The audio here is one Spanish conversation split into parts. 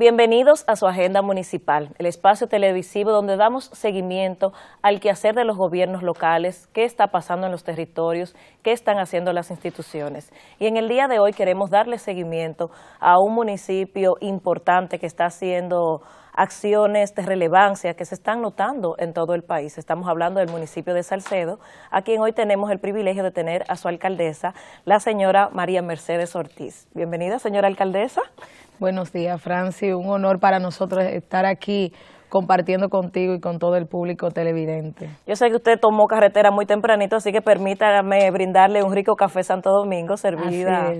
Bienvenidos a su Agenda Municipal, el espacio televisivo donde damos seguimiento al quehacer de los gobiernos locales, qué está pasando en los territorios, qué están haciendo las instituciones. Y en el día de hoy queremos darle seguimiento a un municipio importante que está haciendo acciones de relevancia que se están notando en todo el país. Estamos hablando del municipio de Salcedo, a quien hoy tenemos el privilegio de tener a su alcaldesa, la señora María Mercedes Ortiz. Bienvenida, señora alcaldesa. Buenos días, Franci. Un honor para nosotros estar aquí compartiendo contigo y con todo el público televidente. Yo sé que usted tomó carretera muy tempranito, así que permítame brindarle un rico café Santo Domingo servida,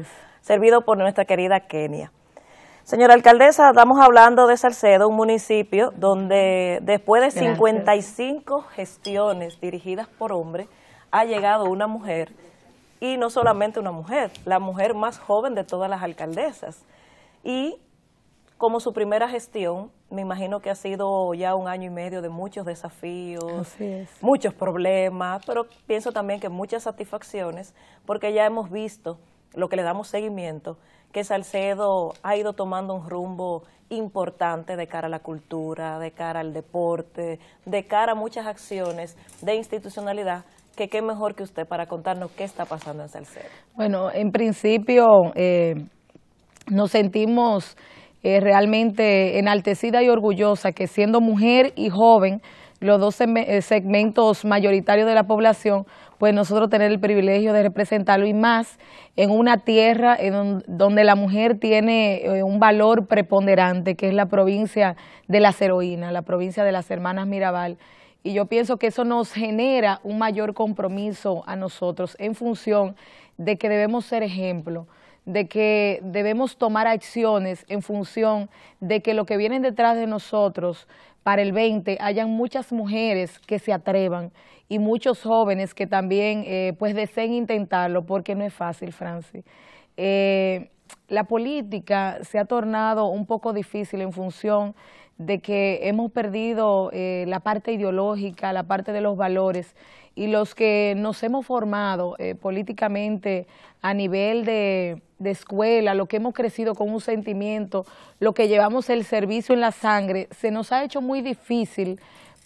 servido por nuestra querida Kenia. Señora alcaldesa, estamos hablando de Salcedo, un municipio donde después de 55 gestiones dirigidas por hombres, ha llegado una mujer, y no solamente una mujer, la mujer más joven de todas las alcaldesas. Y como su primera gestión, me imagino que ha sido ya un año y medio de muchos desafíos, muchos problemas, pero pienso también que muchas satisfacciones, porque ya hemos visto lo que le damos seguimiento, que Salcedo ha ido tomando un rumbo importante de cara a la cultura, de cara al deporte, de cara a muchas acciones de institucionalidad que qué mejor que usted para contarnos qué está pasando en Salcedo. Bueno, en principio... Eh nos sentimos eh, realmente enaltecida y orgullosa que siendo mujer y joven, los dos eh, segmentos mayoritarios de la población, pues nosotros tener el privilegio de representarlo y más en una tierra donde la mujer tiene eh, un valor preponderante, que es la provincia de las heroínas, la provincia de las hermanas Mirabal. Y yo pienso que eso nos genera un mayor compromiso a nosotros en función de que debemos ser ejemplo de que debemos tomar acciones en función de que lo que vienen detrás de nosotros para el 20 hayan muchas mujeres que se atrevan y muchos jóvenes que también eh, pues deseen intentarlo porque no es fácil, Francis. Eh, la política se ha tornado un poco difícil en función de que hemos perdido eh, la parte ideológica, la parte de los valores y los que nos hemos formado eh, políticamente a nivel de, de, escuela, lo que hemos crecido con un sentimiento, lo que llevamos el servicio en la sangre, se nos ha hecho muy difícil,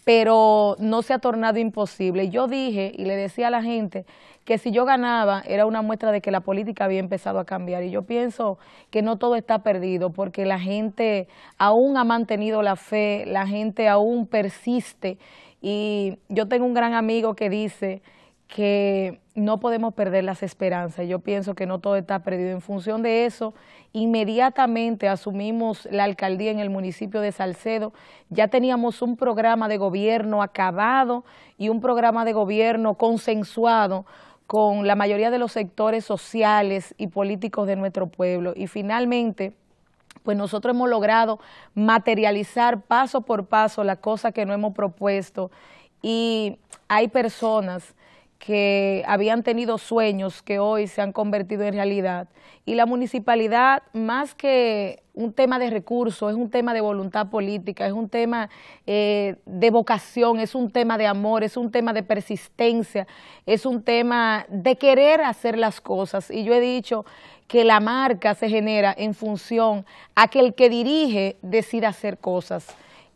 pero no se ha tornado imposible. Yo dije y le decía a la gente que si yo ganaba era una muestra de que la política había empezado a cambiar y yo pienso que no todo está perdido porque la gente aún ha mantenido la fe, la gente aún persiste y yo tengo un gran amigo que dice que no podemos perder las esperanzas. Yo pienso que no todo está perdido. En función de eso, inmediatamente asumimos la alcaldía en el municipio de Salcedo. Ya teníamos un programa de gobierno acabado y un programa de gobierno consensuado con la mayoría de los sectores sociales y políticos de nuestro pueblo. Y finalmente pues nosotros hemos logrado materializar paso por paso la cosa que no hemos propuesto y hay personas que habían tenido sueños que hoy se han convertido en realidad. Y la municipalidad, más que un tema de recursos, es un tema de voluntad política, es un tema eh, de vocación, es un tema de amor, es un tema de persistencia, es un tema de querer hacer las cosas. Y yo he dicho que la marca se genera en función a que el que dirige decida hacer cosas.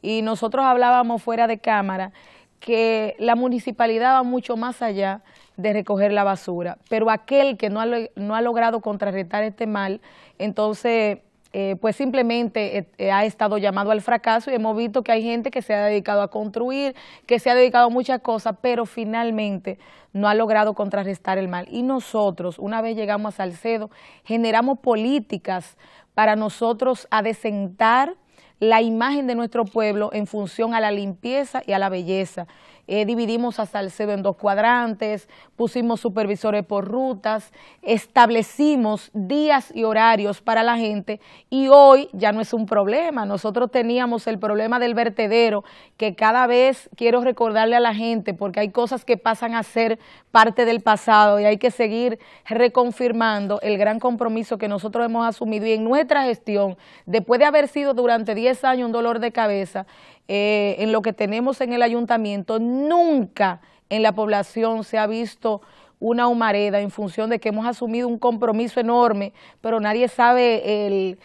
Y nosotros hablábamos fuera de cámara que la municipalidad va mucho más allá de recoger la basura, pero aquel que no ha, no ha logrado contrarrestar este mal, entonces eh, pues simplemente eh, eh, ha estado llamado al fracaso y hemos visto que hay gente que se ha dedicado a construir, que se ha dedicado a muchas cosas, pero finalmente no ha logrado contrarrestar el mal. Y nosotros, una vez llegamos a Salcedo, generamos políticas para nosotros adecentar la imagen de nuestro pueblo en función a la limpieza y a la belleza. Eh, dividimos a Salcedo en dos cuadrantes, pusimos supervisores por rutas, establecimos días y horarios para la gente y hoy ya no es un problema. Nosotros teníamos el problema del vertedero que cada vez quiero recordarle a la gente porque hay cosas que pasan a ser parte del pasado y hay que seguir reconfirmando el gran compromiso que nosotros hemos asumido y en nuestra gestión, después de haber sido durante 10 años un dolor de cabeza, eh, en lo que tenemos en el ayuntamiento, nunca en la población se ha visto una humareda en función de que hemos asumido un compromiso enorme, pero nadie sabe el,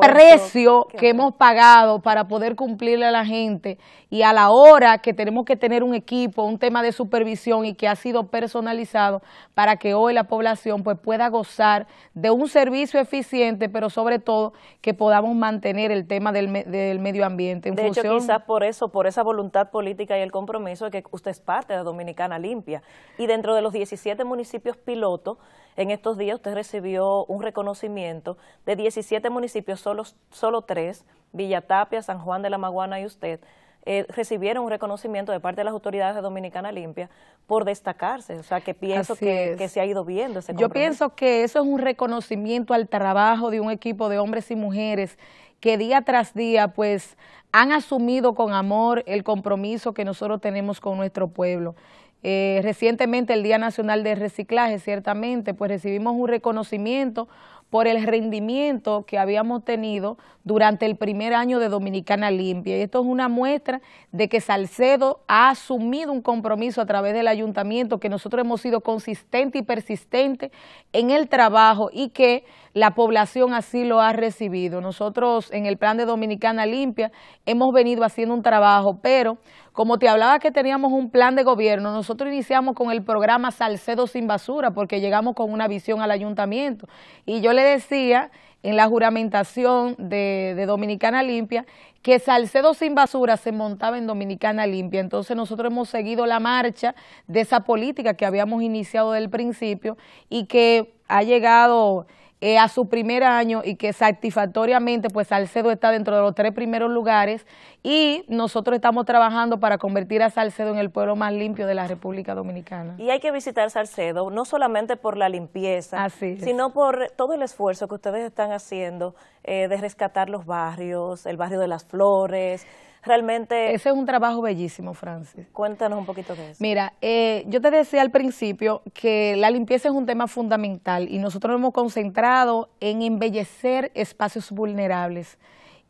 precio que, hemos pagado para poder cumplirle a la gente y a la hora que tenemos que tener un equipo, un tema de supervisión y que ha sido personalizado para que hoy la población pues pueda gozar de un servicio eficiente, pero sobre todo que podamos mantener el tema del, medio ambiente. En de quizás por eso, por esa voluntad política y el compromiso de que usted es parte de Dominicana Limpia y dentro de los 16 17 municipios piloto. En estos días usted recibió un reconocimiento de 17 municipios, solo, solo tres, Villatapia, San Juan de la Maguana y usted, eh, recibieron un reconocimiento de parte de las autoridades de Dominicana Limpia por destacarse. O sea, que pienso que, se ha ido viendo ese compromiso. Yo pienso que eso es un reconocimiento al trabajo de un equipo de hombres y mujeres que día tras día, pues, han asumido con amor el compromiso que nosotros tenemos con nuestro pueblo. Eh, recientemente el Día Nacional de Reciclaje, ciertamente, pues recibimos un reconocimiento por el rendimiento que habíamos tenido durante el primer año de Dominicana Limpia. Y esto es una muestra de que Salcedo ha asumido un compromiso a través del ayuntamiento, que nosotros hemos sido consistentes y persistentes en el trabajo y que la población así lo ha recibido. Nosotros en el plan de Dominicana Limpia hemos venido haciendo un trabajo, pero como te hablaba que teníamos un plan de gobierno, nosotros iniciamos con el programa Salcedo sin basura porque llegamos con una visión al ayuntamiento. Y yo le decía en la juramentación de, Dominicana Limpia que Salcedo sin basura se montaba en Dominicana Limpia. Entonces nosotros hemos seguido la marcha de esa política que habíamos iniciado del principio y que ha llegado eh, a su primer año y que satisfactoriamente pues Salcedo está dentro de los tres primeros lugares y nosotros estamos trabajando para convertir a Salcedo en el pueblo más limpio de la República Dominicana. Y hay que visitar Salcedo no solamente por la limpieza, sino por todo el esfuerzo que ustedes están haciendo eh, de rescatar los barrios, el barrio de las flores, realmente... Ese es un trabajo bellísimo, Francis. Cuéntanos un poquito de eso. Mira, eh, yo te decía al principio que la limpieza es un tema fundamental y nosotros nos hemos concentrado en embellecer espacios vulnerables.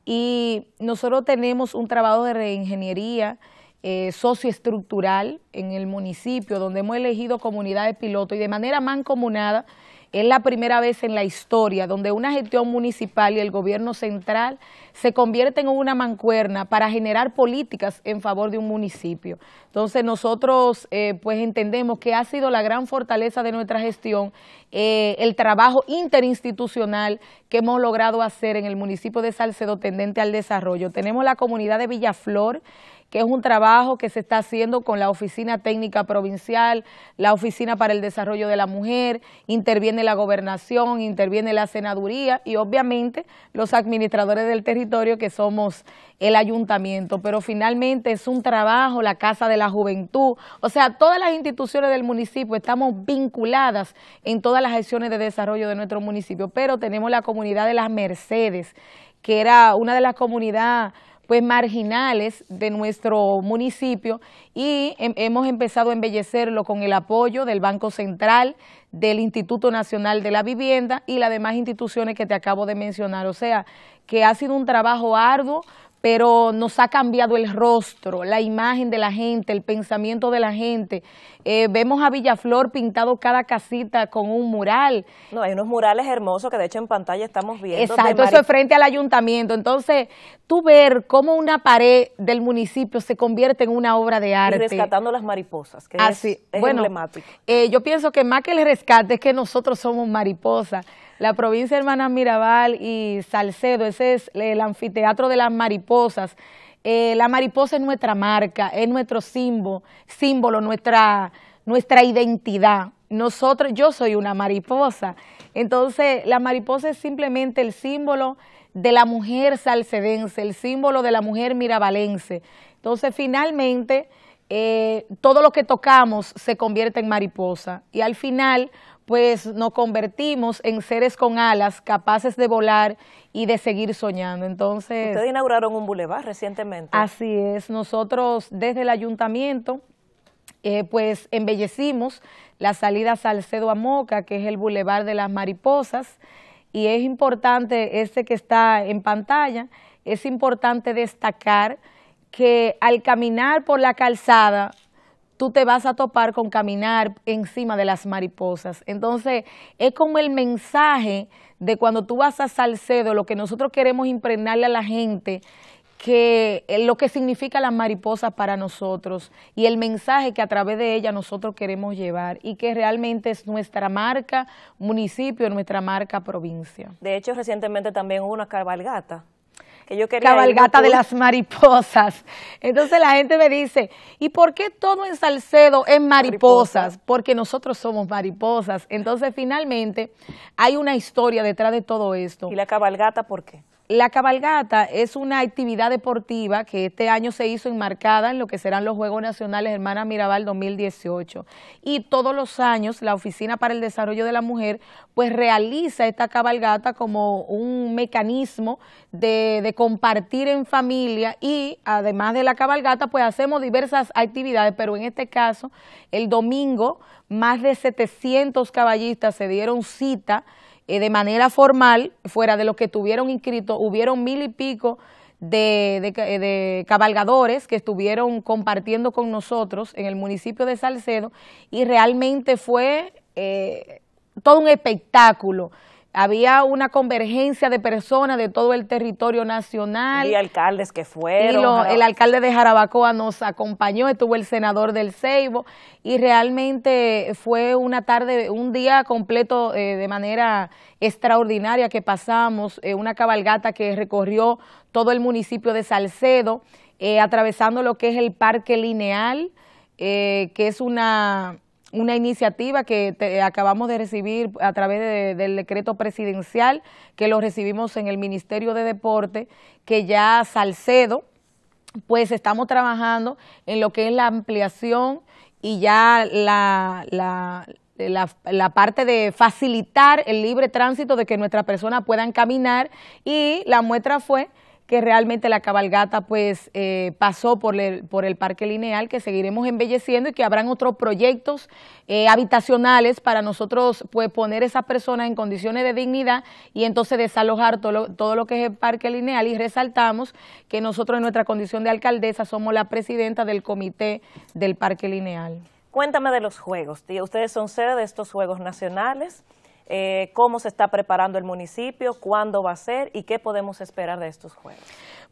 Y nosotros tenemos un trabajo de reingeniería eh, socioestructural en el municipio, donde hemos elegido comunidades piloto y de manera mancomunada es la primera vez en la historia donde una gestión municipal y el gobierno central se convierten en una mancuerna para generar políticas en favor de un municipio. Entonces nosotros eh, pues entendemos que ha sido la gran fortaleza de nuestra gestión eh, el trabajo interinstitucional que hemos logrado hacer en el municipio de Salcedo tendente al desarrollo. Tenemos la comunidad de Villaflor que es un trabajo que se está haciendo con la Oficina Técnica Provincial, la Oficina para el Desarrollo de la Mujer, interviene la gobernación, interviene la senaduría y obviamente los administradores del territorio que somos el ayuntamiento, pero finalmente es un trabajo, la Casa de la Juventud, o sea, todas las instituciones del municipio estamos vinculadas en todas las acciones de desarrollo de nuestro municipio, pero tenemos la comunidad de las Mercedes, que era una de las comunidades pues marginales de nuestro municipio y hemos empezado a embellecerlo con el apoyo del Banco Central, del Instituto Nacional de la Vivienda y las demás instituciones que te acabo de mencionar. O sea, que ha sido un trabajo arduo, pero nos ha cambiado el rostro, la imagen de la gente, el pensamiento de la gente eh, vemos a Villaflor pintado cada casita con un mural. No, hay unos murales hermosos que de hecho en pantalla estamos viendo. Exacto, eso es frente al ayuntamiento. Entonces, tú ver cómo una pared del municipio se convierte en una obra de arte. Y rescatando las mariposas, que es, emblemático. Eh, yo pienso que más que el rescate es que nosotros somos mariposas. La provincia de Hermanas Mirabal y Salcedo, ese es el anfiteatro de las mariposas. Eh, la mariposa es nuestra marca, es nuestro símbolo, símbolo nuestra, nuestra identidad. Nosotros, yo soy una mariposa. Entonces, la mariposa es simplemente el símbolo de la mujer salcedense, el símbolo de la mujer mirabalense. Entonces, finalmente, eh, todo lo que tocamos se convierte en mariposa. Y al final, pues nos convertimos en seres con alas capaces de volar y de seguir soñando. Entonces, ustedes inauguraron un bulevar recientemente. Así es, nosotros desde el ayuntamiento eh, pues embellecimos la salida Salcedo a Moca, que es el bulevar de las mariposas, y es importante este que está en pantalla, es importante destacar que al caminar por la calzada tú te vas a topar con caminar encima de las mariposas. Entonces, es como el mensaje de cuando tú vas a Salcedo, lo que nosotros queremos impregnarle a la gente, que eh, lo que significa las mariposas para nosotros y el mensaje que a través de ella nosotros queremos llevar y que realmente es nuestra marca municipio, nuestra marca provincia. De hecho, recientemente también hubo una cabalgata que cabalgata de las mariposas. Entonces la gente me dice, ¿y por qué todo en Salcedo es mariposas? Porque nosotros somos mariposas. Entonces finalmente hay una historia detrás de todo esto. ¿Y la cabalgata por qué? La cabalgata es una actividad deportiva que este año se hizo enmarcada en lo que serán los Juegos Nacionales Hermana Mirabal 2018. Y todos los años la Oficina para el Desarrollo de la Mujer pues realiza esta cabalgata como un mecanismo de, compartir en familia y además de la cabalgata pues hacemos diversas actividades, pero en este caso el domingo más de 700 caballistas se dieron cita eh, de manera formal, fuera de los que estuvieron inscritos, hubieron mil y pico de, eh, de, cabalgadores que estuvieron compartiendo con nosotros en el municipio de Salcedo y realmente fue eh, todo un espectáculo había una convergencia de personas de todo el territorio nacional. Y alcaldes que fueron. el alcalde de Jarabacoa nos acompañó, estuvo el senador del Ceibo, y realmente fue una tarde, un día completo eh, de manera extraordinaria que pasamos, eh, una cabalgata que recorrió todo el municipio de Salcedo, eh, atravesando lo que es el Parque Lineal, que es una una iniciativa que acabamos de recibir a través del decreto presidencial, que lo recibimos en el Ministerio de Deporte, que ya Salcedo, pues estamos trabajando en lo que es la ampliación y ya la, parte de facilitar el libre tránsito de que nuestras personas puedan caminar y la muestra fue que realmente la cabalgata pues eh, pasó por el, por el Parque Lineal, que seguiremos embelleciendo y que habrán otros proyectos eh, habitacionales para nosotros pues poner esas personas en condiciones de dignidad y entonces desalojar todo lo, todo lo que es el Parque Lineal y resaltamos que nosotros en nuestra condición de alcaldesa somos la presidenta del comité del Parque Lineal. Cuéntame de los juegos, tío. Ustedes son sede de estos Juegos Nacionales. Eh, cómo se está preparando el municipio, cuándo va a ser y qué podemos esperar de estos Juegos.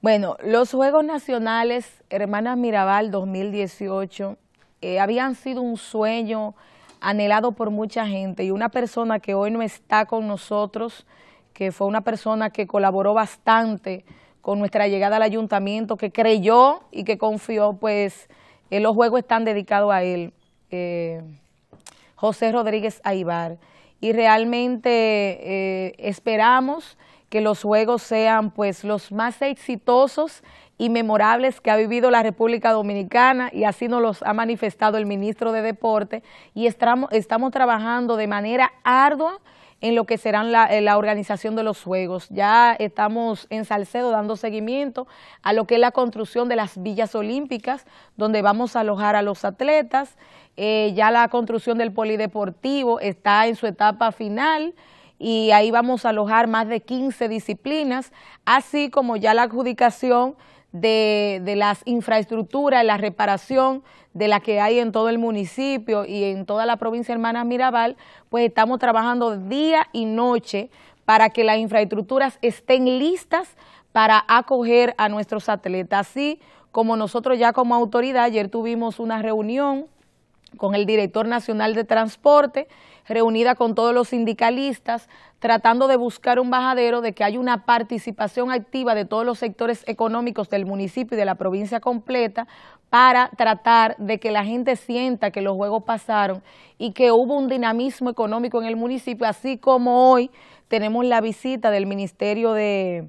Bueno, los Juegos Nacionales Hermanas Mirabal 2018 eh, habían sido un sueño anhelado por mucha gente y una persona que hoy no está con nosotros, que fue una persona que colaboró bastante con nuestra llegada al ayuntamiento, que creyó y que confió, pues en eh, los juegos están dedicados a él, José Rodríguez Aibar y realmente eh, esperamos que los juegos sean pues los más exitosos y memorables que ha vivido la República Dominicana y así nos los ha manifestado el ministro de Deporte y estamos, estamos trabajando de manera ardua en lo que será la, eh, la, organización de los juegos. Ya estamos en Salcedo dando seguimiento a lo que es la construcción de las villas olímpicas, donde vamos a alojar a los atletas eh, ya la construcción del polideportivo está en su etapa final y ahí vamos a alojar más de 15 disciplinas, así como ya la adjudicación de, de las infraestructuras, la reparación de la que hay en todo el municipio y en toda la provincia hermana Mirabal, pues estamos trabajando día y noche para que las infraestructuras estén listas para acoger a nuestros atletas. Así como nosotros ya como autoridad, ayer tuvimos una reunión con el director nacional de transporte, reunida con todos los sindicalistas, tratando de buscar un bajadero de que haya una participación activa de todos los sectores económicos del municipio y de la provincia completa para tratar de que la gente sienta que los juegos pasaron y que hubo un dinamismo económico en el municipio, así como hoy tenemos la visita del Ministerio de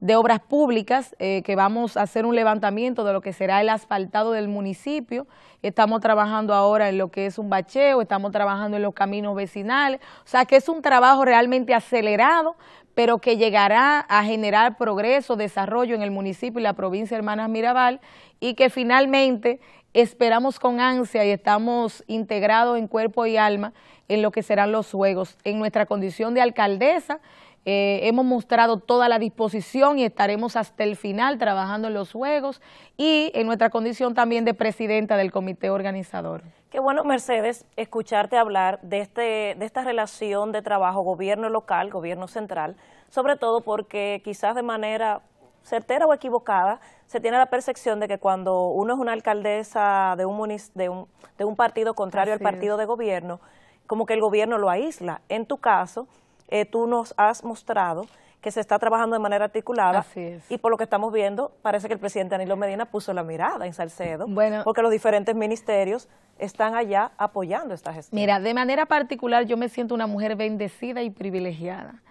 de Obras Públicas, eh, que vamos a hacer un levantamiento de lo que será el asfaltado del municipio. Estamos trabajando ahora en lo que es un bacheo, estamos trabajando en los caminos vecinales. O sea, que es un trabajo realmente acelerado, pero que llegará a generar progreso, desarrollo en el municipio y la provincia de Hermanas Mirabal y que finalmente esperamos con ansia y estamos integrados en cuerpo y alma en lo que serán los juegos. En nuestra condición de alcaldesa, eh, hemos mostrado toda la disposición y estaremos hasta el final trabajando en los Juegos y en nuestra condición también de presidenta del comité organizador. Qué bueno, Mercedes, escucharte hablar de, este, de esta relación de trabajo gobierno local, gobierno central, sobre todo porque quizás de manera certera o equivocada, se tiene la percepción de que cuando uno es una alcaldesa de un, de un, de un partido contrario al partido de gobierno, como que el gobierno lo aísla. En tu caso eh, tú nos has mostrado que se está trabajando de manera articulada. Así Y por lo que estamos viendo, parece que el presidente Danilo Medina puso la mirada en Salcedo, bueno, porque los diferentes ministerios están allá apoyando esta gestión. Mira, de manera particular yo me siento una mujer bendecida y privilegiada,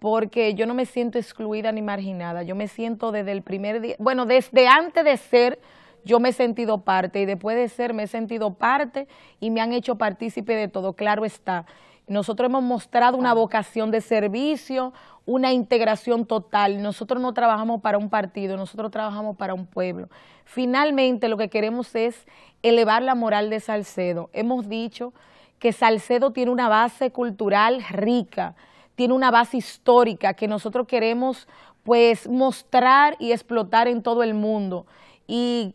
porque yo no me siento excluida ni marginada, yo me siento desde el primer día, bueno, desde antes de ser yo me he sentido parte y después de ser me he sentido parte y me han hecho partícipe de todo, claro está. Nosotros hemos mostrado una vocación de servicio, una integración total. Nosotros no trabajamos para un partido, nosotros trabajamos para un pueblo. Finalmente, lo que queremos es elevar la moral de Salcedo. Hemos dicho que Salcedo tiene una base cultural rica, tiene una base histórica que nosotros queremos pues mostrar y explotar en todo el mundo. Y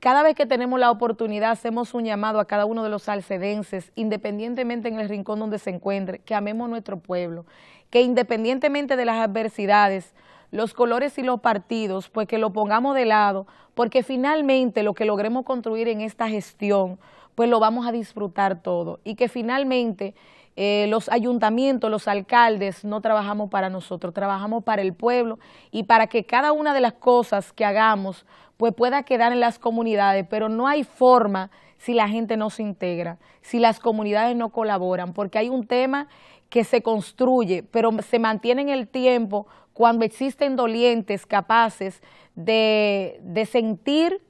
cada vez que tenemos la oportunidad, hacemos un llamado a cada uno de los salcedenses, independientemente en el rincón donde se encuentre, que amemos nuestro pueblo, que independientemente de las adversidades, los colores y los partidos, pues que lo pongamos de lado, porque finalmente lo que logremos construir en esta gestión, pues lo vamos a disfrutar todo y que finalmente eh, los ayuntamientos, los alcaldes, no trabajamos para nosotros, trabajamos para el pueblo y para que cada una de las cosas que hagamos pues pueda quedar en las comunidades, pero no hay forma si la gente no se integra, si las comunidades no colaboran, porque hay un tema que se construye, pero se mantiene en el tiempo cuando existen dolientes capaces de, de sentir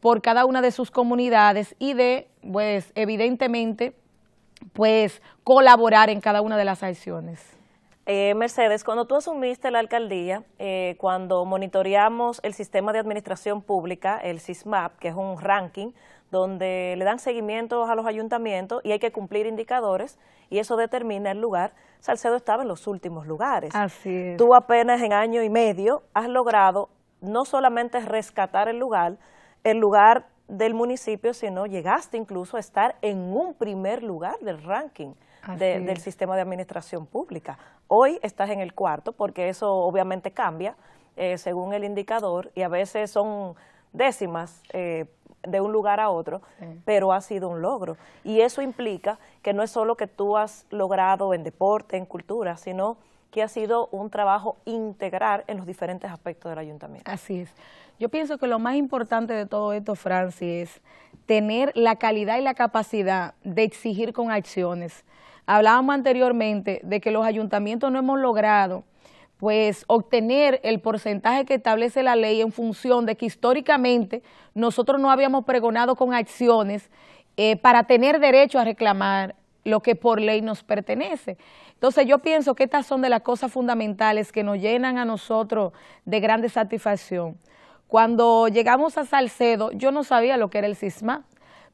por cada una de sus comunidades y de, pues, evidentemente, pues colaborar en cada una de las acciones. Eh, Mercedes, cuando tú asumiste la alcaldía, eh, cuando monitoreamos el sistema de administración pública, el SISMAP, que es un ranking donde le dan seguimiento a los ayuntamientos y hay que cumplir indicadores y eso determina el lugar, Salcedo estaba en los últimos lugares. Así es. Tú apenas en año y medio has logrado no solamente rescatar el lugar, el lugar del municipio, sino llegaste incluso a estar en un primer lugar del ranking del sistema de administración pública. Hoy estás en el cuarto porque eso obviamente cambia eh, según el indicador y a veces son décimas eh, de un lugar a otro, pero ha sido un logro. Y eso implica que no es solo que tú has logrado en deporte, en cultura, sino que ha sido un trabajo integral en los diferentes aspectos del ayuntamiento. Así es. Yo pienso que lo más importante de todo esto, Francis, es tener la calidad y la capacidad de exigir con acciones. Hablábamos anteriormente de que los ayuntamientos no hemos logrado pues obtener el porcentaje que establece la ley en función de que históricamente nosotros no habíamos pregonado con acciones eh, para tener derecho a reclamar lo que por ley nos pertenece. Entonces yo pienso que estas son de las cosas fundamentales que nos llenan a nosotros de grande satisfacción. Cuando llegamos a Salcedo, yo no sabía lo que era el CISMA,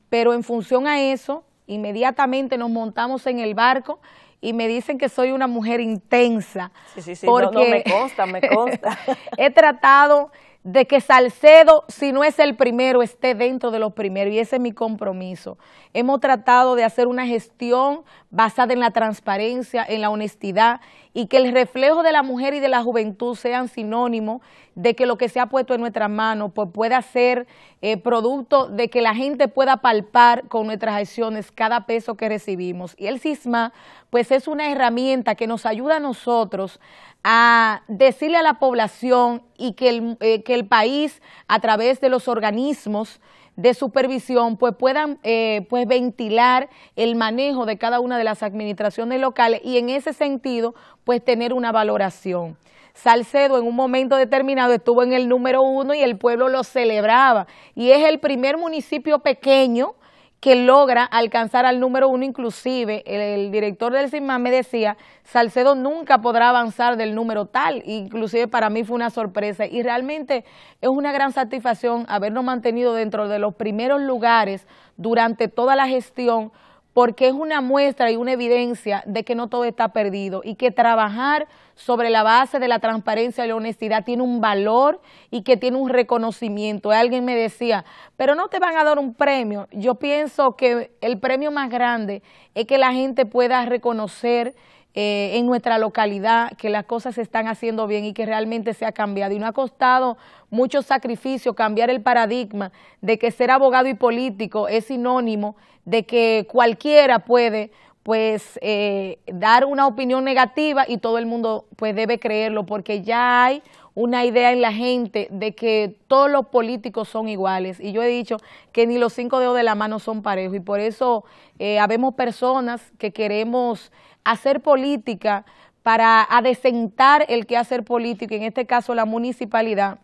pero en función a eso, inmediatamente nos montamos en el barco y me dicen que soy una mujer intensa. Sí, sí, sí, porque no, me consta, me consta. he tratado de que Salcedo, si no es el primero, esté dentro de los primeros y ese es mi compromiso. Hemos tratado de hacer una gestión basada en la transparencia, en la honestidad, y que el reflejo de la mujer y de la juventud sean sinónimo de que lo que se ha puesto en nuestras manos pues, pueda ser eh, producto de que la gente pueda palpar con nuestras acciones cada peso que recibimos. Y el CISMA pues es una herramienta que nos ayuda a nosotros a decirle a la población y que eh, que el país a través de los organismos de supervisión pues puedan eh, pues ventilar el manejo de cada una de las administraciones locales y en ese sentido pues tener una valoración. Salcedo en un momento determinado estuvo en el número uno y el pueblo lo celebraba y es el primer municipio pequeño que logra alcanzar al número uno, inclusive el, director del CIMA me decía, Salcedo nunca podrá avanzar del número tal, inclusive para mí fue una sorpresa y realmente es una gran satisfacción habernos mantenido dentro de los primeros lugares durante toda la gestión porque es una muestra y una evidencia de que no todo está perdido y que trabajar sobre la base de la transparencia y la honestidad tiene un valor y que tiene un reconocimiento. Alguien me decía, pero no te van a dar un premio. Yo pienso que el premio más grande es que la gente pueda reconocer eh, en nuestra localidad que las cosas se están haciendo bien y que realmente se ha cambiado. Y no ha costado mucho sacrificio cambiar el paradigma de que ser abogado y político es sinónimo de que cualquiera puede pues eh, dar una opinión negativa y todo el mundo pues debe creerlo porque ya hay una idea en la gente de que todos los políticos son iguales y yo he dicho que ni los cinco dedos de la mano son parejos y por eso eh, habemos personas que queremos hacer política para adecentar el que hacer político, en este caso la municipalidad.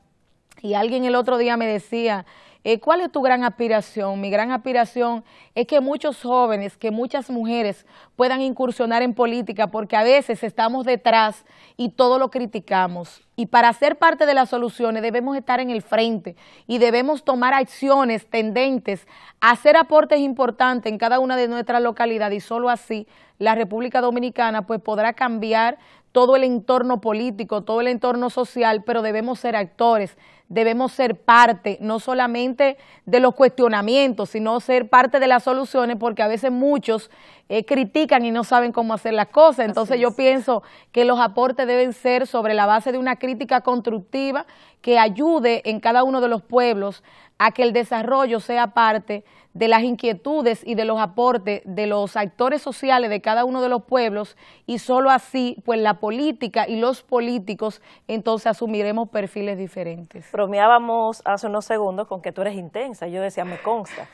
Y alguien el otro día me decía, eh, ¿Cuál es tu gran aspiración? Mi gran aspiración es que muchos jóvenes, que muchas mujeres puedan incursionar en política porque a veces estamos detrás y todo lo criticamos. Y para ser parte de las soluciones debemos estar en el frente y debemos tomar acciones tendentes, hacer aportes importantes en cada una de nuestras localidades y solo así la República Dominicana pues podrá cambiar todo el entorno político, todo el entorno social, pero debemos ser actores debemos ser parte, no solamente de los cuestionamientos, sino ser parte de las soluciones, porque a veces muchos eh, critican y no saben cómo hacer las cosas. Entonces yo pienso que los aportes deben ser sobre la base de una crítica constructiva que ayude en cada uno de los pueblos a que el desarrollo sea parte de las inquietudes y de los aportes de los actores sociales de cada uno de los pueblos y solo así, pues la política y los políticos entonces asumiremos perfiles diferentes. Bromeábamos hace unos segundos con que tú eres intensa, yo decía, me consta.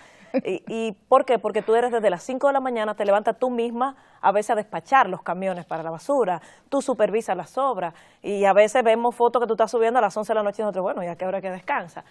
¿Y, ¿Y, por qué? Porque tú eres desde las 5 de la mañana, te levantas tú misma a veces a despachar los camiones para la basura, tú supervisas las obras y a veces vemos fotos que tú estás subiendo a las 11 de la noche y nosotros, bueno, ¿y a qué hora que descansa?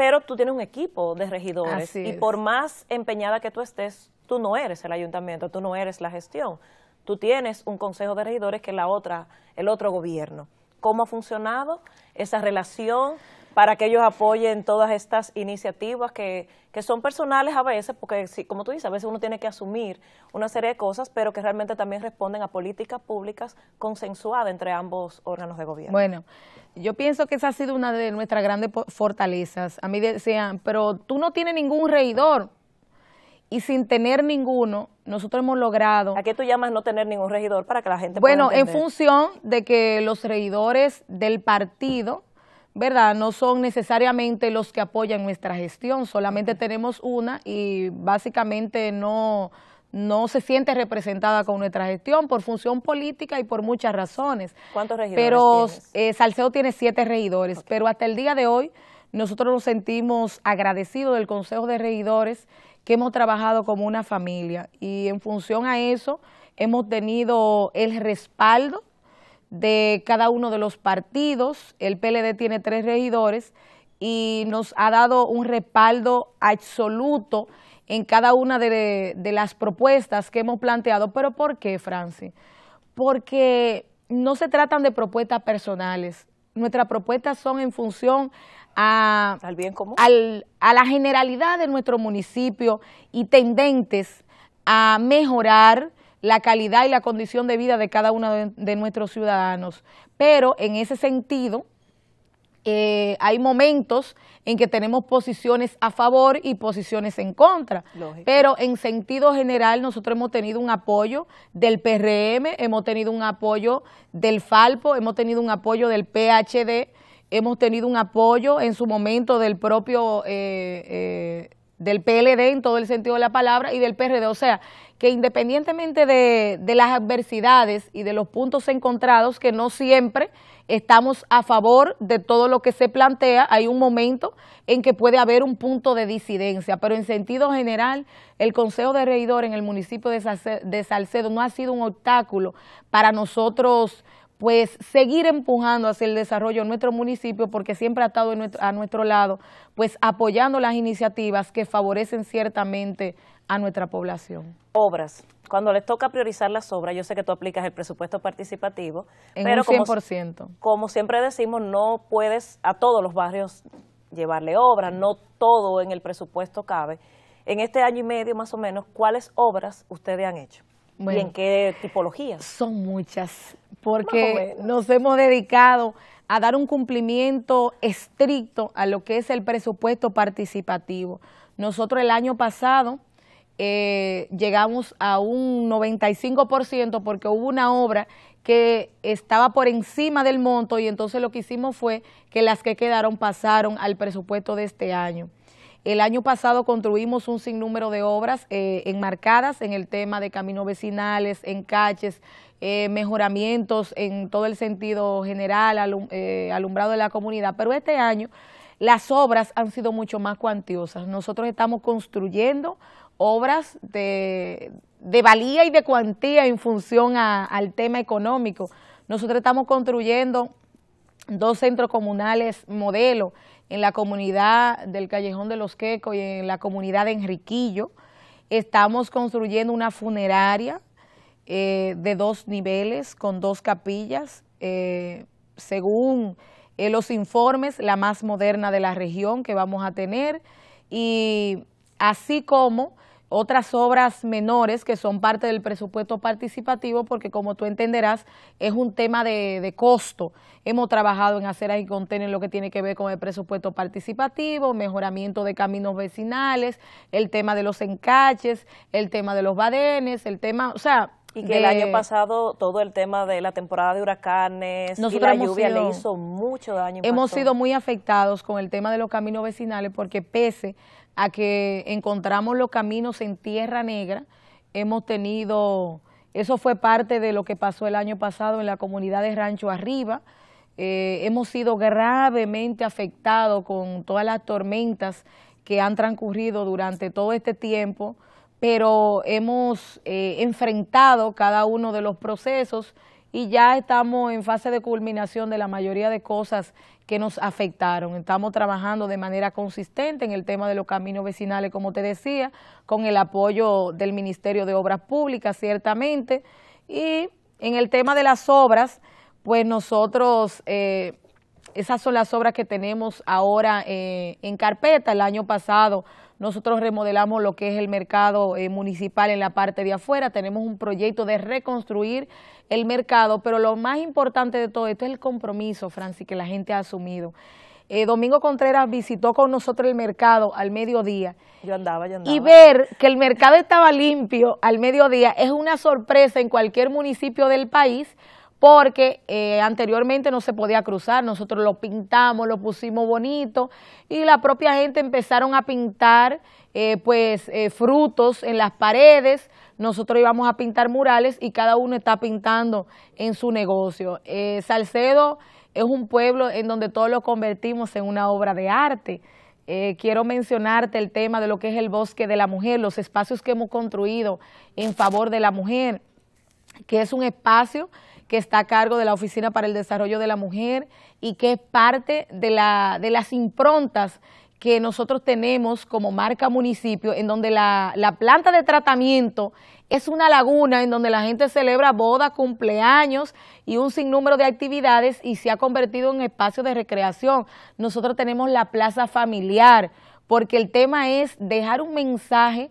pero tú tienes un equipo de regidores y por más empeñada que tú estés, tú no eres el ayuntamiento, tú no eres la gestión. Tú tienes un consejo de regidores que la otra, el otro gobierno. ¿Cómo ha funcionado esa relación? para que ellos apoyen todas estas iniciativas que, que son personales a veces, porque si, como tú dices, a veces uno tiene que asumir una serie de cosas, pero que realmente también responden a políticas públicas consensuadas entre ambos órganos de gobierno. Bueno, yo pienso que esa ha sido una de nuestras grandes fortalezas. A mí decían, pero tú no tienes ningún reidor, y sin tener ninguno, nosotros hemos logrado... ¿A qué tú llamas no tener ningún regidor para que la gente Bueno, en función de que los regidores del partido ¿verdad? No son necesariamente los que apoyan nuestra gestión, solamente tenemos una y básicamente no, no se siente representada con nuestra gestión por función política y por muchas razones. ¿Cuántos regidores Pero eh, Salcedo tiene siete regidores, pero hasta el día de hoy nosotros nos sentimos agradecidos del Consejo de Regidores que hemos trabajado como una familia y en función a eso hemos tenido el respaldo de cada uno de los partidos. El PLD tiene tres regidores y nos ha dado un respaldo absoluto en cada una de, las propuestas que hemos planteado. ¿Pero por qué, Francis? Porque no se tratan de propuestas personales. Nuestras propuestas son en función a, al bien común. a la generalidad de nuestro municipio y tendentes a mejorar la calidad y la condición de vida de cada uno de, nuestros ciudadanos. Pero en ese sentido, eh, hay momentos en que tenemos posiciones a favor y posiciones en contra. Pero en sentido general nosotros hemos tenido un apoyo del PRM, hemos tenido un apoyo del Falpo, hemos tenido un apoyo del PHD, hemos tenido un apoyo en su momento del propio... Eh, eh, del PLD en todo el sentido de la palabra y del PRD. O sea, que independientemente de, las adversidades y de los puntos encontrados, que no siempre estamos a favor de todo lo que se plantea, hay un momento en que puede haber un punto de disidencia, pero en sentido general, el Consejo de Reidor en el municipio de Salcedo, de Salcedo no ha sido un obstáculo para nosotros pues seguir empujando hacia el desarrollo de nuestro municipio porque siempre ha estado a nuestro lado, pues apoyando las iniciativas que favorecen ciertamente a nuestra población. Obras. Cuando les toca priorizar las obras, yo sé que tú aplicas el presupuesto participativo, pero Como, como siempre decimos, no puedes a todos los barrios llevarle obras, no todo en el presupuesto cabe. En este año y medio más o menos, ¿cuáles obras ustedes han hecho? ¿Y en qué tipologías? Son muchas, porque nos hemos dedicado a dar un cumplimiento estricto a lo que es el presupuesto participativo. Nosotros el año pasado eh, llegamos a un 95% porque hubo una obra que estaba por encima del monto y entonces lo que hicimos fue que las que quedaron pasaron al presupuesto de este año. El año pasado construimos un sinnúmero de obras eh, enmarcadas en el tema de caminos vecinales, encaches, eh, mejoramientos en todo el sentido general, alumbrado de la comunidad. Pero este año las obras han sido mucho más cuantiosas. Nosotros estamos construyendo obras de, valía y de cuantía en función al tema económico. Nosotros estamos construyendo dos centros comunales modelo en la comunidad del Callejón de los Quecos y en la comunidad de Enriquillo. Estamos construyendo una funeraria eh, de dos niveles con dos capillas, eh, según eh, los informes, la más moderna de la región que vamos a tener, y así como otras obras menores que son parte del presupuesto participativo, porque como tú entenderás, es un tema de, costo. Hemos trabajado en hacer ahí contener lo que tiene que ver con el presupuesto participativo, mejoramiento de caminos vecinales, el tema de los encaches, el tema de los badenes, el tema, o sea, y que el año pasado todo el tema de la temporada de huracanes y la lluvia le hizo mucho daño. Hemos sido muy afectados con el tema de los caminos vecinales porque pese a que encontramos los caminos en Tierra Negra. Hemos tenido, eso fue parte de lo que pasó el año pasado en la comunidad de Rancho Arriba. Eh, hemos sido gravemente afectados con todas las tormentas que han transcurrido durante todo este tiempo, pero hemos eh, enfrentado cada uno de los procesos y ya estamos en fase de culminación de la mayoría de cosas que nos afectaron. Estamos trabajando de manera consistente en el tema de los caminos vecinales, como te decía, con el apoyo del Ministerio de Obras Públicas, ciertamente, y en el tema de las obras, pues nosotros, eh, esas son las obras que tenemos ahora eh, en carpeta. El año pasado nosotros remodelamos lo que es el mercado eh, municipal en la parte de afuera, tenemos un proyecto de reconstruir el mercado, pero lo más importante de todo esto es el compromiso, Francis, que la gente ha asumido. Eh, Domingo Contreras visitó con nosotros el mercado al mediodía. Yo andaba, Y ver que el mercado estaba limpio al mediodía es una sorpresa en cualquier municipio del país porque eh, anteriormente no se podía cruzar, nosotros lo pintamos, lo pusimos bonito y la propia gente empezaron a pintar eh, pues eh, frutos en las paredes, nosotros íbamos a pintar murales y cada uno está pintando en su negocio. Salcedo es un pueblo en donde todos lo convertimos en una obra de arte. quiero mencionarte el tema de lo que es el bosque de la mujer, los espacios que hemos construido en favor de la mujer, que es un espacio que está a cargo de la Oficina para el Desarrollo de la Mujer y que es parte de, la, de las improntas que nosotros tenemos como marca municipio, en donde la, la, planta de tratamiento es una laguna en donde la gente celebra bodas, cumpleaños y un sinnúmero de actividades y se ha convertido en espacio de recreación. Nosotros tenemos la plaza familiar, porque el tema es dejar un mensaje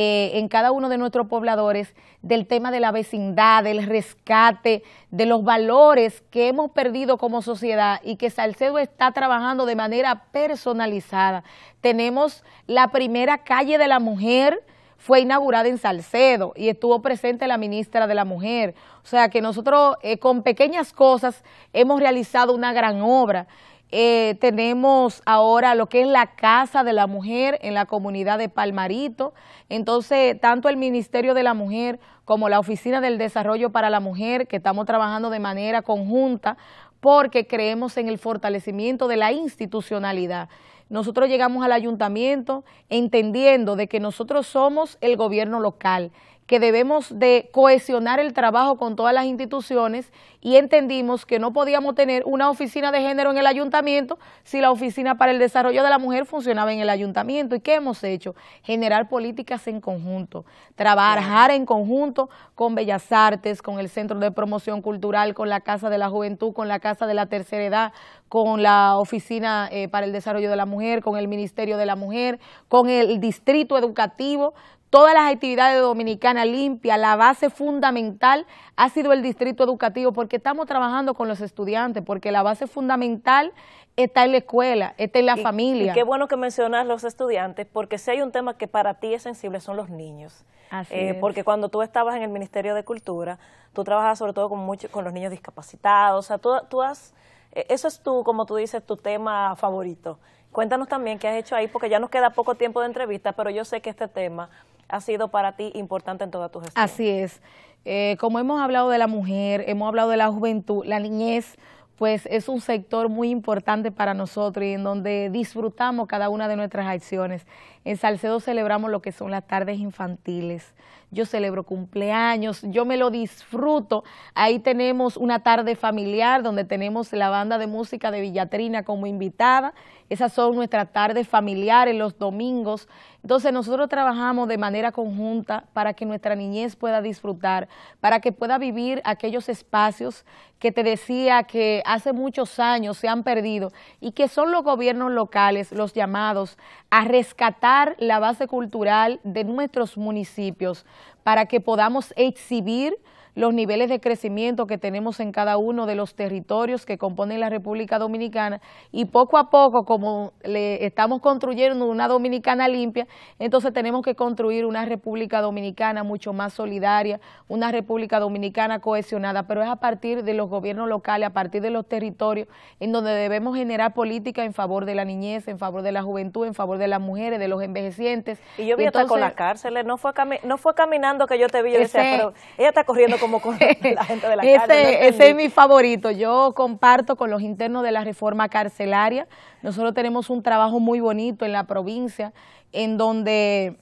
eh, en cada uno de nuestros pobladores del tema de la vecindad, del rescate, de los valores que hemos perdido como sociedad y que Salcedo está trabajando de manera personalizada. Tenemos la primera calle de la mujer, fue inaugurada en Salcedo y estuvo presente la ministra de la Mujer. O sea que nosotros eh, con pequeñas cosas hemos realizado una gran obra. Eh, tenemos ahora lo que es la Casa de la Mujer en la comunidad de Palmarito. Entonces, tanto el Ministerio de la Mujer como la Oficina del Desarrollo para la Mujer, que estamos trabajando de manera conjunta, porque creemos en el fortalecimiento de la institucionalidad. Nosotros llegamos al ayuntamiento entendiendo de que nosotros somos el gobierno local que debemos de cohesionar el trabajo con todas las instituciones y entendimos que no podíamos tener una oficina de género en el ayuntamiento si la oficina para el desarrollo de la mujer funcionaba en el ayuntamiento. ¿Y qué hemos hecho? Generar políticas en conjunto, trabajar en conjunto con Bellas Artes, con el Centro de Promoción Cultural, con la Casa de la Juventud, con la Casa de la Tercera Edad, con la Oficina eh, para el Desarrollo de la Mujer, con el Ministerio de la Mujer, con el Distrito Educativo, todas las actividades de Dominicana Limpia, la base fundamental ha sido el distrito educativo, porque estamos trabajando con los estudiantes, porque la base fundamental está en la escuela, está en la familia. Y qué bueno que mencionas los estudiantes, porque si hay un tema que para ti es sensible son los niños. Eh, porque cuando tú estabas en el Ministerio de Cultura, tú trabajabas sobre todo con, con los niños discapacitados, o sea, has, eh, eso es tú, como tú dices, tu tema favorito. Cuéntanos también qué has hecho ahí, porque ya nos queda poco tiempo de entrevista, pero yo sé que este tema ha sido para ti importante en toda tu gestión. Así es. Eh, como hemos hablado de la mujer, hemos hablado de la juventud, la niñez, pues es un sector muy importante para nosotros y en donde disfrutamos cada una de nuestras acciones. En Salcedo celebramos lo que son las tardes infantiles yo celebro cumpleaños, yo me lo disfruto. Ahí tenemos una tarde familiar donde tenemos la banda de música de Villatrina como invitada. Esas son nuestras tardes familiares los domingos. Entonces nosotros trabajamos de manera conjunta para que nuestra niñez pueda disfrutar, para que pueda vivir aquellos espacios que te decía que hace muchos años se han perdido y que son los gobiernos locales los llamados a rescatar la base cultural de nuestros municipios para que podamos exhibir los niveles de crecimiento que tenemos en cada uno de los territorios que componen la República Dominicana y poco a poco, como le estamos construyendo una Dominicana limpia, entonces tenemos que construir una República Dominicana mucho más solidaria, una República Dominicana cohesionada, pero es a partir de los gobiernos locales, a partir de los territorios, en donde debemos generar política en favor de la niñez, en favor de la juventud, en favor de las mujeres, de los envejecientes. Y yo vi a con las cárceles, ¿eh? no fue, no fue caminando que yo te vi, yo decía, pero ella está corriendo con ese, es mi favorito. Yo comparto con los internos de la reforma carcelaria. Nosotros tenemos un trabajo muy bonito en la provincia, en donde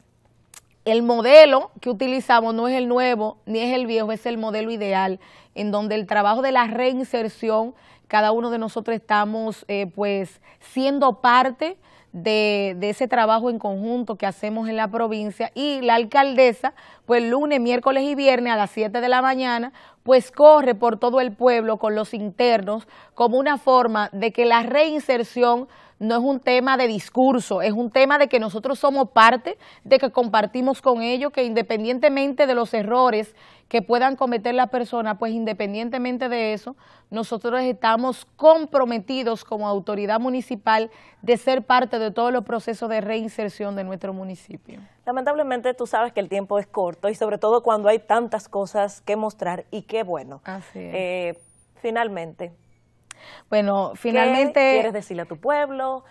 el modelo que utilizamos no es el nuevo ni es el viejo, es el modelo ideal, en donde el trabajo de la reinserción, cada uno de nosotros estamos eh, pues siendo parte de, ese trabajo en conjunto que hacemos en la provincia y la alcaldesa, pues lunes, miércoles y viernes a las 7 de la mañana, pues corre por todo el pueblo con los internos como una forma de que la reinserción no es un tema de discurso, es un tema de que nosotros somos parte, de que compartimos con ellos, que independientemente de los errores que puedan cometer las personas, pues independientemente de eso, nosotros estamos comprometidos como autoridad municipal de ser parte de todos los procesos de reinserción de nuestro municipio. Lamentablemente tú sabes que el tiempo es corto y sobre todo cuando hay tantas cosas que mostrar y qué bueno. Así eh, finalmente, bueno, finalmente... ¿Qué quieres decirle a tu pueblo?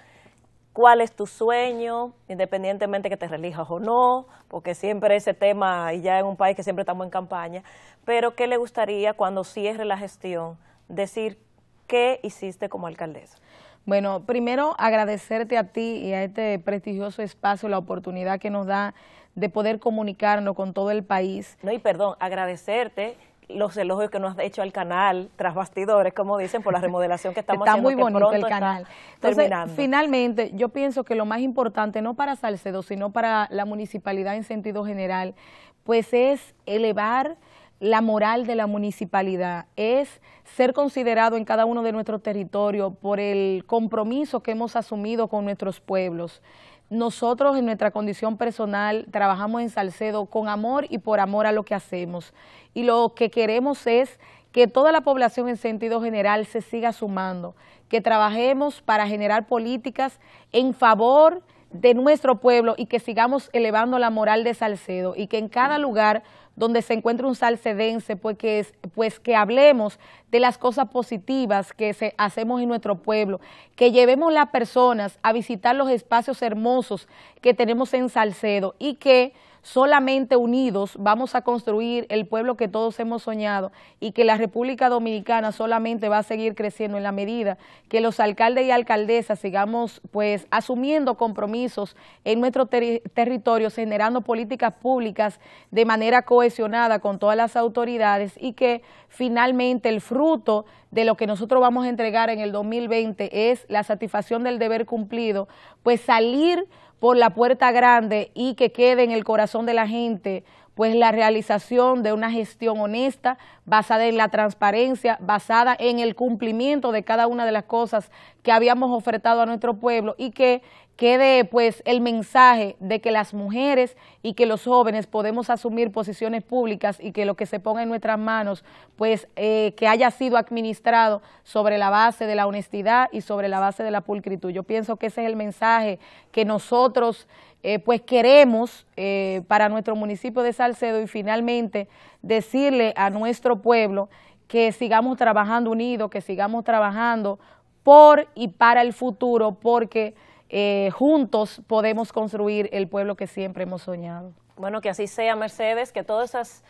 ¿Cuál es tu sueño? Independientemente que te relijas o no, porque siempre ese tema, y ya en un país que siempre estamos en campaña, pero ¿qué le gustaría cuando cierre la gestión decir qué hiciste como alcaldesa? Bueno, primero agradecerte a ti y a este prestigioso espacio la oportunidad que nos da de poder comunicarnos con todo el país. No, y perdón, agradecerte los elogios que nos has hecho al canal, tras bastidores, como dicen, por la remodelación que estamos está haciendo. Está muy bonito el canal. Entonces, finalmente, yo pienso que lo más importante, no para Salcedo, sino para la municipalidad en sentido general, pues es elevar la moral de la municipalidad, es ser considerado en cada uno de nuestros territorios por el compromiso que hemos asumido con nuestros pueblos nosotros en nuestra condición personal trabajamos en Salcedo con amor y por amor a lo que hacemos. Y lo que queremos es que toda la población en sentido general se siga sumando, que trabajemos para generar políticas en favor de nuestro pueblo y que sigamos elevando la moral de Salcedo y que en cada lugar donde se encuentra un salcedense, pues que, pues que hablemos de las cosas positivas que se, hacemos en nuestro pueblo, que llevemos las personas a visitar los espacios hermosos que tenemos en Salcedo y que Solamente unidos vamos a construir el pueblo que todos hemos soñado y que la República Dominicana solamente va a seguir creciendo en la medida que los alcaldes y alcaldesas sigamos pues asumiendo compromisos en nuestro territorio, generando políticas públicas de manera cohesionada con todas las autoridades y que finalmente el fruto de lo que nosotros vamos a entregar en el 2020 es la satisfacción del deber cumplido, pues salir por la puerta grande y que quede en el corazón de la gente pues la realización de una gestión honesta, basada en la transparencia, basada en el cumplimiento de cada una de las cosas que habíamos ofertado a nuestro pueblo y que quede pues el mensaje de que las mujeres y que los jóvenes podemos asumir posiciones públicas y que lo que se ponga en nuestras manos pues eh, que haya sido administrado sobre la base de la honestidad y sobre la base de la pulcritud. Yo pienso que ese es el mensaje que nosotros eh, pues queremos eh, para nuestro municipio de Salcedo y finalmente decirle a nuestro pueblo que sigamos trabajando unidos, que sigamos trabajando por y para el futuro, porque eh, juntos podemos construir el pueblo que siempre hemos soñado. Bueno, que así sea, Mercedes, que todas esas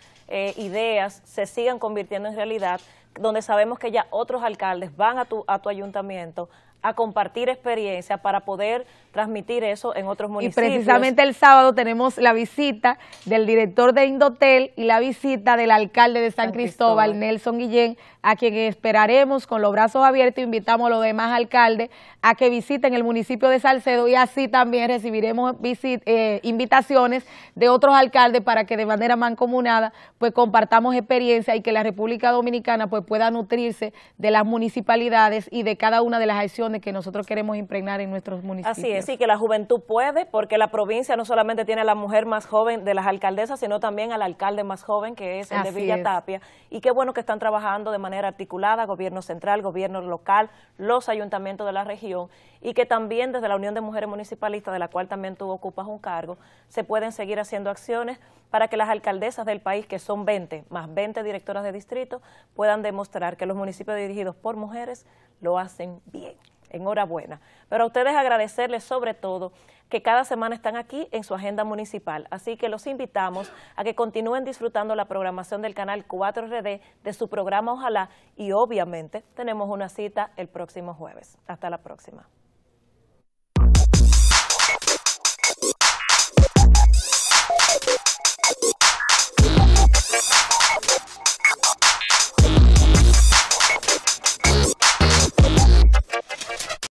ideas se sigan convirtiendo en realidad, donde sabemos que ya otros alcaldes van a tu, a tu ayuntamiento a compartir experiencia para poder transmitir eso en otros municipios. Y precisamente el sábado tenemos la visita del director de Indotel y la visita del alcalde de San, Cristóbal, Nelson Guillén, a quien esperaremos con los brazos abiertos. Invitamos a los demás alcaldes a que visiten el municipio de Salcedo y así también recibiremos eh, invitaciones de otros alcaldes para que de manera mancomunada pues compartamos experiencia y que la República Dominicana pues pueda nutrirse de las municipalidades y de cada una de las acciones que nosotros queremos impregnar en nuestros municipios. Así es, y que la juventud puede, porque la provincia no solamente tiene a la mujer más joven de las alcaldesas, sino también al alcalde más joven, que es el de Villa Tapia, y qué bueno que están trabajando de manera articulada, gobierno central, gobierno local, los ayuntamientos de la región y que también desde la Unión de Mujeres Municipalistas, de la cual también tú ocupas un cargo, se pueden seguir haciendo acciones para que las alcaldesas del país, que son 20, más 20 directoras de distrito, puedan demostrar que los municipios dirigidos por mujeres lo hacen bien enhorabuena. Pero a ustedes agradecerles sobre todo que cada semana están aquí en su agenda municipal. Así que los invitamos a que continúen disfrutando la programación del canal 4RD de su programa Ojalá y obviamente tenemos una cita el próximo jueves. Hasta la próxima.